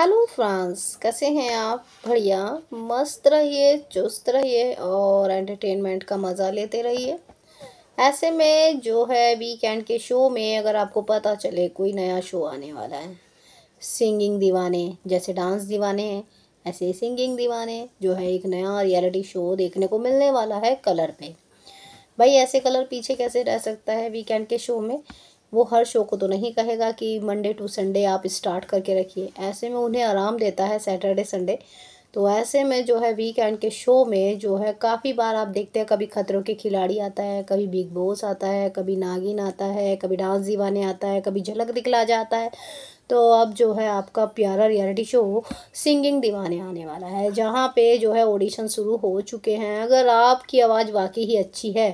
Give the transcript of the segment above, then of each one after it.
hello France कैसे हैं आप बढ़िया मस्त रहिए चुस्त रहिए और एंटरटेनमेंट का मज़ा लेते रहिए ऐसे में जो है वीकेंड के शो में अगर आपको पता चले कोई नया शो आने वाला है सिंगिंग दीवाने जैसे डांस दीवाने हैं ऐसे सिंगिंग दीवाने जो है एक नया रियलिटी शो देखने को मिलने वाला है कलर पे भाई ऐसे कलर पीछे कैसे रह सकता है वीकेंड के शो में वो हर शो को तो नहीं कहेगा कि मंडे टू संडे आप स्टार्ट करके रखिए ऐसे में उन्हें आराम देता है सैटरडे संडे तो ऐसे में जो है वीकेंड के शो में जो है काफ़ी बार आप देखते हैं कभी खतरों के खिलाड़ी आता है कभी बिग बॉस आता है कभी नागिन आता है कभी डांस दीवाने आता है कभी झलक दिखला जाता है तो अब जो है आपका प्यारा रियलिटी शो सिंगिंग दीवाने आने वाला है जहाँ पे जो है ऑडिशन शुरू हो चुके हैं अगर आपकी आवाज़ वाकई ही अच्छी है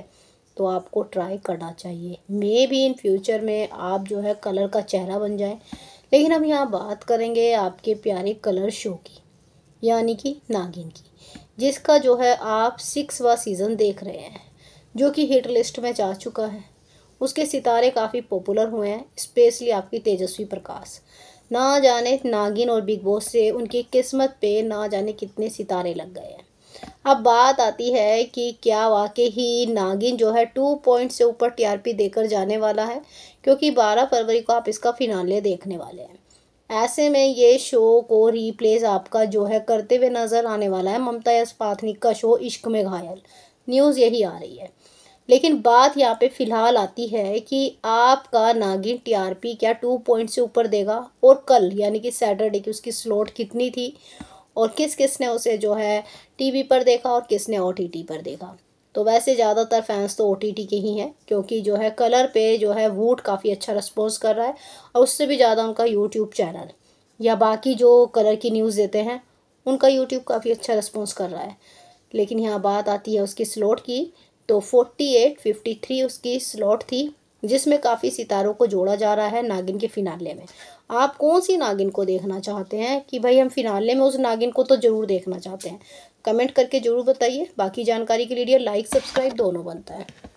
तो आपको ट्राई करना चाहिए मे भी इन फ्यूचर में आप जो है कलर का चेहरा बन जाए लेकिन हम यहाँ बात करेंगे आपके प्यारे कलर शो की यानी कि नागिन की जिसका जो है आप सिक्स व सीज़न देख रहे हैं जो कि हिट लिस्ट में जा चुका है उसके सितारे काफ़ी पॉपुलर हुए हैं स्पेशली आपकी तेजस्वी प्रकाश ना जाने नागिन और बिग बॉस से उनकी किस्मत पे ना जाने कितने सितारे लग गए हैं अब बात आती है कि क्या वाकई ही नागिन जो है टू पॉइंट से ऊपर टीआरपी देकर जाने वाला है क्योंकि बारह फरवरी को आप इसका फिनाले देखने वाले हैं ऐसे में ये शो को रिप्लेस आपका जो है करते हुए नज़र आने वाला है ममता यशपाथनिक का शो इश्क में घायल न्यूज़ यही आ रही है लेकिन बात यहाँ पे फ़िलहाल आती है कि आपका नागिन टीआरपी क्या टू पॉइंट से ऊपर देगा और कल यानी कि सैटरडे की उसकी स्लॉट कितनी थी और किस किस ने उसे जो है टीवी पर देखा और किसने ओ पर देखा तो वैसे ज़्यादातर फैंस तो ओ के ही हैं क्योंकि जो है कलर पे जो है वोट काफ़ी अच्छा रिस्पॉन्स कर रहा है और उससे भी ज़्यादा उनका यूट्यूब चैनल या बाकी जो कलर की न्यूज़ देते हैं उनका यूट्यूब काफ़ी अच्छा रिस्पॉन्स कर रहा है लेकिन यहाँ बात आती है उसकी स्लॉट की तो फोर्टी एट फिफ्टी थ्री उसकी स्लॉट थी जिसमें काफ़ी सितारों को जोड़ा जा रहा है नागिन के फिनाले में आप कौन सी नागिन को देखना चाहते हैं कि भाई हम फिनाले में उस नागिन को तो ज़रूर देखना चाहते हैं कमेंट करके ज़रूर बताइए बाकी जानकारी के लिए लाइक सब्सक्राइब दोनों बनता है